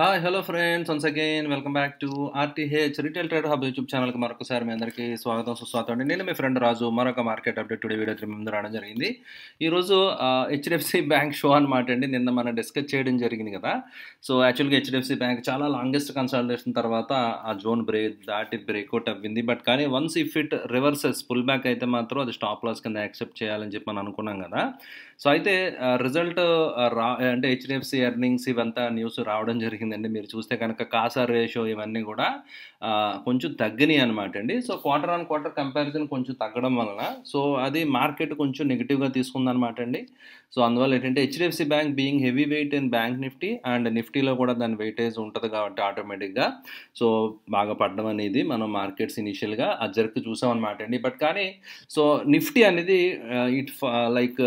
hi hello friends once again welcome back to RTH retail trader hub YouTube ఛానల్కి మరొకసారి మీ అందరికీ స్వాగతం సుస్వాగతం అండి నేను మీ ఫ్రెండ్ రాజు మరొక మార్కెట్ అప్డేట్ టుడే వీడియో మీ ముందు రావడం జరిగింది ఈరోజు హెచ్డిఎఫ్సి బ్యాంక్ షో అనమాట అండి నిన్న మనం డిస్కస్ చేయడం జరిగింది కదా సో యాక్చువల్గా హెచ్డిఎఫ్సి బ్యాంక్ చాలా లాంగెస్ట్ కన్సల్టేషన్ తర్వాత ఆ జోన్ బ్రేక్ దాటి బ్రేక్అవుట్ అవ్వింది బట్ కానీ once if it reverses pull back అయితే మాత్రం అది స్టాప్ లాస్ కింద యాక్సెప్ట్ చేయాలని చెప్పి మనం అనుకున్నాం కదా సో అయితే రిజల్ట్ రా అంటే హెచ్డిఎఫ్సి ఎర్నింగ్స్ ఇవంతా న్యూస్ రావడం జరిగింది జరిగిందండి మీరు చూస్తే కనుక కాసా రేషో ఇవన్నీ కూడా కొంచెం తగ్గినాయి అనమాట అండి so quarter on quarter comparison కొంచెం తగ్గడం వలన సో అది మార్కెట్ కొంచెం నెగిటివ్గా తీసుకుందనమాట అండి సో అందువల్ల ఏంటంటే HDFC bank being heavy weight in bank Nifty and నిఫ్టీలో కూడా దాని వెయిటేజ్ ఉంటుంది కాబట్టి ఆటోమేటిక్గా సో బాగా పడడం అనేది మనం మార్కెట్స్ ఇనీషియల్గా ఆ జర్క్ చూసామన్నమాట అండి బట్ కానీ సో నిఫ్టీ అనేది ఇట్ లైక్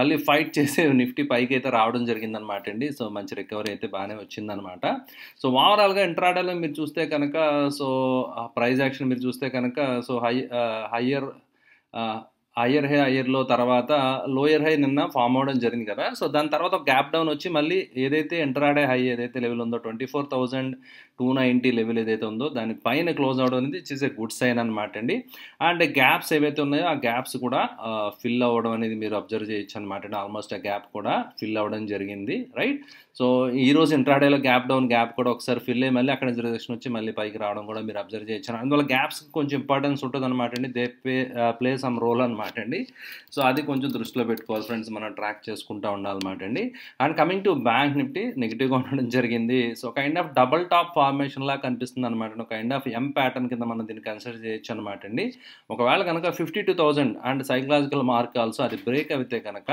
మళ్ళీ ఫైట్ చేసే నిఫ్టీ పైకి అయితే రావడం జరిగిందనమాట అండి సో మంచి రికవరీ అయితే బాగానే వచ్చింది అనమాట సో ఓవరాల్గా ఇంట్రాడేలో మీరు చూస్తే కనుక సో ప్రైజ్ యాక్షన్ మీరు చూస్తే కనుక so high higher higher high హయ్యర్లో తర్వాత లోయర్ హై నిన్న ఫామ్ అవడం జరిగింది కదా సో దాని తర్వాత గ్యాప్ డౌన్ వచ్చి మళ్ళీ ఏదైతే ఎంటరాడే హై ఏదైతే లెవెల్ ఉందో twenty four thousand two ninety level ఏదైతే ఉందో దాని పైన క్లోజ్ అవడం అనేది ఇట్స్ ఏ గుడ్ సైన్ అనమాట అండి అండ్ గ్యాప్స్ ఏవైతే ఉన్నాయో ఆ గ్యాప్స్ కూడా ఫిల్ అవ్వడం అనేది మీరు అబ్జర్వ్ చేయొచ్చు అనమాట అండి ఆల్మోస్ట్ ఆ గ్యాప్ కూడా ఫిల్ అవ్వడం జరిగింది రైట్ సో ఈ రోజు ఇంట్రాడేలో గ్యాప్ డౌన్ గ్యాప్ కూడా ఒకసారి ఫిల్ అయ్యి మళ్ళీ అక్కడ రిజర్వేషన్ వచ్చి మళ్ళీ పైకి రావడం కూడా మీరు అబ్జర్వ్ చేయొచ్చు అందువల్ల గ్యాప్స్ కొంచెం ఇంపార్టెన్స్ ఉంటుంది అనమాట అండి దే ప్లే సమ్ రోల్ అనమాట అనమాట అండి సో అది కొంచెం దృష్టిలో పెట్టుకోవాలి ఫ్రెండ్స్ మనం ట్రాక్ చేసుకుంటూ ఉండాలన్నమాట అండి and coming to bank Nifty నెగిటివ్గా ఉండడం జరిగింది so kind of double top formation లా కనిపిస్తుంది అనమాట కైండ్ ఆఫ్ ఎం ప్యాటర్న్ కింద మనం దీన్ని కన్సిడర్ చేయొచ్చు అనమాట అండి ఒకవేళ కనుక fifty two thousand and psychological mark also అది బ్రేక్ అయితే కనుక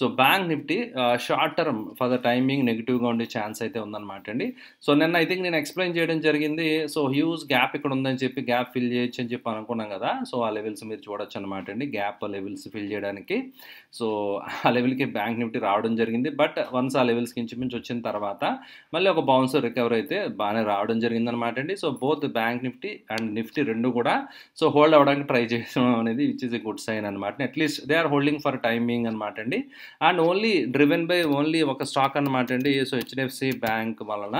so bank Nifty short term for the timing నెగిటివ్గా ఉండే ఛాన్స్ అయితే ఉందన్నమాట అండి సో నిన్న ఐ థింక్ నేను ఎక్స్ప్లెయిన్ చేయడం జరిగింది సో హ్యూజ్ గ్యాప్ ఇక్కడ ఉందని చెప్పి గ్యాప్ ఫిల్ చేయొచ్చు అని చెప్పి అనుకున్నాం కదా సో ఆ లెవెల్స్ మీరు చూడొచ్చు అనమాట అండి గ్యాప్ గ్యాప్ లెవెల్స్ ఫిల్ చేయడానికి సో ఆ లెవెల్కి బ్యాంక్ నిఫ్టీ రావడం జరిగింది బట్ వన్స్ ఆ లెవెల్స్కి ఇంచుమించు వచ్చిన తర్వాత మళ్ళీ ఒక బౌన్స్ రికవర్ అయితే బాగానే రావడం జరిగిందనమాట అండి so both bank Nifty and Nifty రెండు కూడా సో హోల్డ్ అవ్వడానికి ట్రై చేసాం అనేది which is a good sign అనమాట at least they are holding for timing అనమాట అండి and only driven by only ఒక స్టాక్ అనమాట అండి సో హెచ్డిఎఫ్సి బ్యాంక్ వలన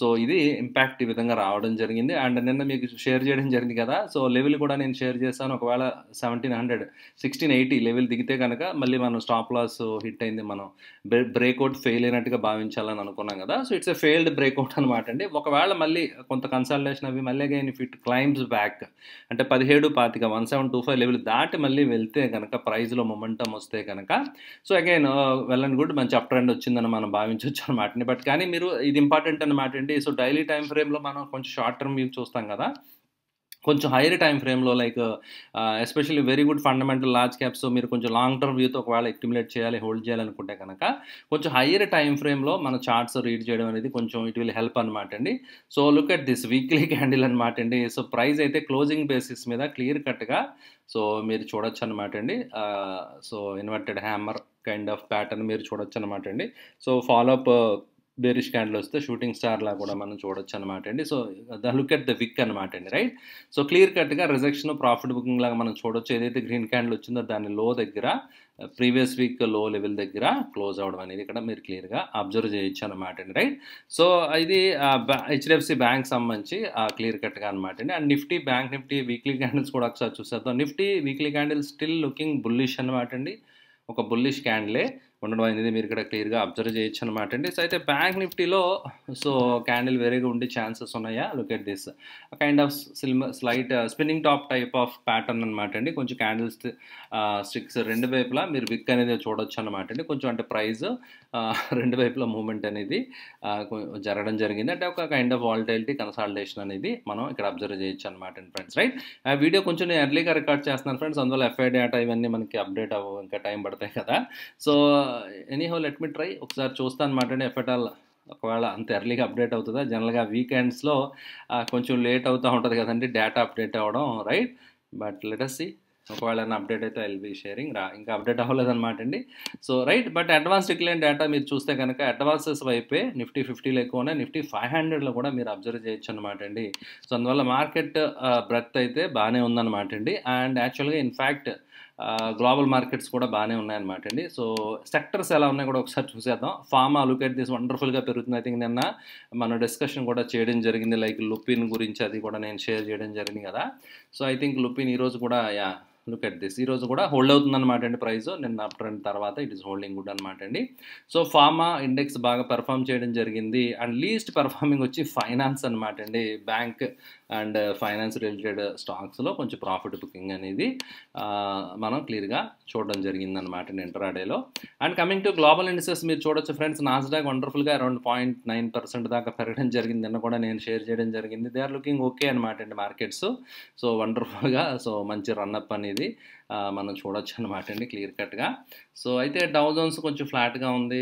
సో ఇది ఇంపాక్ట్ ఈ విధంగా రావడం జరిగింది అండ్ నిన్న మీకు షేర్ చేయడం జరిగింది కదా సో లెవెల్ కూడా నేను షేర్ చేశాను ఒకవేళ seventeen hundred sixteen eighty level దిగితే కనుక మళ్ళీ మనం స్టాప్ లాస్ హిట్ అయింది మనం బ్రేక్అవుట్ ఫెయిల్ అయినట్టుగా భావించాలని అనుకున్నాం కదా so it's a failed breakout అనమాట అండి ఒకవేళ మళ్ళీ కొంత కన్సల్టేషన్ అవి మళ్ళీ అగైన్ ఫిట్ క్లైమ్స్ బ్యాక్ అంటే పదిహేడు పాతిక one seven two five level దాటి మళ్ళీ వెళ్తే కనుక ప్రైజ్లో మొమెంటం వస్తే కనుక so again well and good మంచి అప్ ట్రెండ్ వచ్చిందని మనం భావించవచ్చు అనమాట బట్ కానీ మీరు ఇది ఇంపార్టెంట్ అనమాట ఏంటంటే సో డైలీ టైం ఫ్రేమ్లో మనం కొంచెం షార్ట్ టర్మ్ వ్యూ చూస్తాం కదా కొంచెం హైయర్ టైం ఫ్రేమ్లో like especially very good fundamental large caps మీరు కొంచెం లాంగ్ టర్మ్ వ్యూతో ఒకవేళ అక్యుములేట్ చేయాలి హోల్డ్ చేయాలనుకుంటే కనుక కొంచెం హైయర్ టైం ఫ్రేమ్లో మన చార్ట్స్ రీడ్ చేయడం అనేది కొంచెం ఇట్ విల్ హెల్ప్ అనమాట అండి so look at this weekly candle అనమాట అండి సో ప్రైస్ అయితే క్లోజింగ్ బేసిస్ మీద క్లియర్ కట్గా సో మీరు చూడొచ్చు అనమాట అండి so inverted hammer kind of pattern మీరు చూడొచ్చు అనమాట అండి సో ఫాలోఅప్ బేరిష్ క్యాండిల్ వస్తే షూటింగ్ స్టార్లా కూడా మనం చూడొచ్చు అనమాట అండి so the look at the wick అనమాట అండి రైట్ సో క్లియర్ కట్గా రిజెక్షన్ ప్రాఫిట్ బుకింగ్ లాగా మనం చూడొచ్చు ఏదైతే గ్రీన్ క్యాండిల్ వచ్చిందో దాని లో దగ్గర ప్రీవియస్ వీక్ లో లెవెల్ దగ్గర క్లోజ్ అవడం అనేది ఇక్కడ మీరు క్లియర్గా అబ్జర్వ్ చేయొచ్చు అనమాట అండి రైట్ సో ఇది హెచ్డిఎఫ్సి బ్యాంక్ సంబంధించి క్లియర్ కట్గా అనమాట అండి and Nifty bank Nifty weekly candles కూడా ఒకసారి చూసేద్దాం Nifty weekly candle still looking bullish అనమాట అండి ఒక బుల్లిష్ క్యాండిలే ఉండడం అనేది మీరు ఇక్కడ క్లియర్గా అబ్జర్వ్ చేయొచ్చు అనమాట అండి సో అయితే బ్యాంక్ నిఫ్టీలో సో క్యాండిల్ వేరేగా ఉండే ఛాన్సెస్ ఉన్నాయా లొకేట్ దిస్ కైండ్ ఆఫ్ సిల్మ slight spinning top type of pattern అనమాట అండి కొంచెం క్యాండిల్స్ స్టిక్స్ రెండు వైపులా మీరు విక్ అనేది చూడొచ్చు అనమాట అండి కొంచెం అంటే ప్రైస్ రెండు వైపులా మూమెంట్ అనేది జరగడం జరిగింది అంటే ఒక కైండ్ ఆఫ్ వాలిటైలిటీ కన్సాల్టేషన్ అనేది మనం ఇక్కడ అబ్జర్వ్ చేయొచ్చు అనమాట అండి ఫ్రెండ్స్ రైట్ ఆ వీడియో కొంచెం నేను ఎర్లీగా రికార్డ్ చేస్తున్నాను ఫ్రెండ్స్ అందువల్ల ఎఫ్ఐ డేటా ఇవన్నీ మనకి అప్డేట్ అవ్వ ఇంకా టైం పడతాయి కదా so how let me try ఒకసారి చూస్తాను అనమాట ఎఫెట్ ఆల్ ఒకవేళ అంత ఎర్లీగా అప్డేట్ అవుతుందా జనరల్గా వీకెండ్స్లో కొంచెం లేట్ అవుతూ ఉంటుంది కదండి డేటా అప్డేట్ అవ్వడం రైట్ బట్ లెటస్ ఒకవేళ ఒకవేళ అప్డేట్ అయితే ఐల్ బీ షేరింగ్ రా ఇంకా అప్డేట్ అవ్వలేదన్నమాట అండి so right but advance decline data మీరు చూస్తే కనుక అడ్వాన్సెస్ వైపే నిఫ్టీ ఫిఫ్టీలో ఎక్కువనే నిఫ్టీ ఫైవ్ హండ్రెడ్లో కూడా మీరు అబ్జర్వ్ చేయొచ్చు అనమాట అండి సో అందువల్ల మార్కెట్ బ్రెత్ అయితే బాగానే ఉందన్నమాట అండి అండ్ యాక్చువల్గా ఇన్ఫ్యాక్ట్ గ్లోబల్ మార్కెట్స్ కూడా బాగానే ఉన్నాయన్నమాట అండి సో సెక్టర్స్ ఎలా ఉన్నాయి కూడా ఒకసారి చూసేద్దాం ఫార్మా లుక్ దిస్ వండర్ఫుల్గా పెరుగుతుంది ఐ థింక్ నిన్న మన డిస్కషన్ కూడా చేయడం జరిగింది లైక్ లుపిన్ గురించి అది కూడా నేను షేర్ చేయడం జరిగింది కదా సో ఐ థింక్ లుపిన్ ఈరోజు కూడా యా లుక్ అట్ దిస్ ఈరోజు కూడా హోల్డ్ అవుతుంది అనమాట అండి ప్రైస్ నిన్న అప్ ట్రెండ్ తర్వాత ఇట్ ఈస్ హోల్డింగ్ గుడ్ అనమాట అండి సో ఫార్మా ఇండెక్స్ బాగా పెర్ఫామ్ చేయడం జరిగింది అండ్ లీస్ట్ పెర్ఫార్మింగ్ వచ్చి ఫైనాన్స్ అనమాట అండి బ్యాంక్ అండ్ ఫైనాన్స్ రిలేటెడ్ స్టాక్స్లో కొంచెం ప్రాఫిట్ బుకింగ్ అనేది మనం క్లియర్గా చూడడం జరిగింది అనమాట ఇంట్రాడేలో and coming to global industries మీరు చూడొచ్చు ఫ్రెండ్స్ నాస్డాక్ వండర్ఫుల్గా అరౌండ్ పాయింట్ నైన్ పర్సెంట్ దాకా పెరగడం జరిగింది నిన్న కూడా నేను షేర్ చేయడం జరిగింది దే ఆర్ లుకింగ్ ఓకే అనమాట అండి మార్కెట్స్ సో వండర్ఫుల్గా సో మంచి రన్అప్ అనేది అనేది మనం చూడొచ్చు అనమాట అండి క్లియర్ కట్గా సో అయితే డౌ జోన్స్ కొంచెం ఫ్లాట్గా ఉంది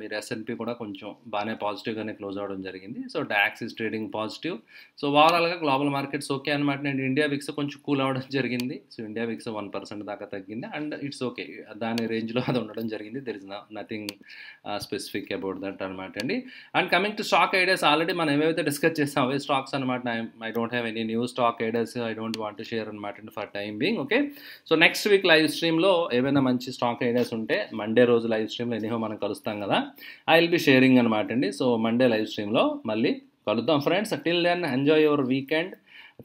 మీరు ఎస్ఎన్పి కూడా కొంచెం బాగానే పాజిటివ్గానే క్లోజ్ అవ్వడం జరిగింది so DAX is trading positive so ఓవరాల్గా గ్లోబల్ మార్కెట్స్ ఓకే అనమాట అండి ఇండియా విక్స్ కొంచెం కూల్ అవ్వడం జరిగింది so India VIX one percent దాకా తగ్గింది అండ్ ఇట్స్ ఓకే దాని రేంజ్లో అది ఉండడం జరిగింది there is nothing specific about that అనమాట అండి and coming to stock ideas already మనం ఏవైతే డిస్కస్ చేస్తాం అవే స్టాక్స్ అనమాట I don't have any new stock ideas I don't want share అనమాట for time being okay so next week live స్ట్రీమ్లో ఏవైనా మంచి స్టాక్ ఐడియాస్ ఉంటే మండే రోజు లైవ్ స్ట్రీమ్లో ఎనీహో మనం కలుస్తాం కదా ఐ విల్ బి షేరింగ్ అనమాట అండి సో మండే లైవ్ స్ట్రీమ్లో మళ్ళీ కలుద్దాం friends till then enjoy your weekend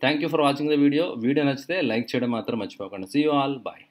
thank you for watching the video video నచ్చితే లైక్ చేయడం మాత్రం మర్చిపోకండి సీ యూ ఆల్ బాయ్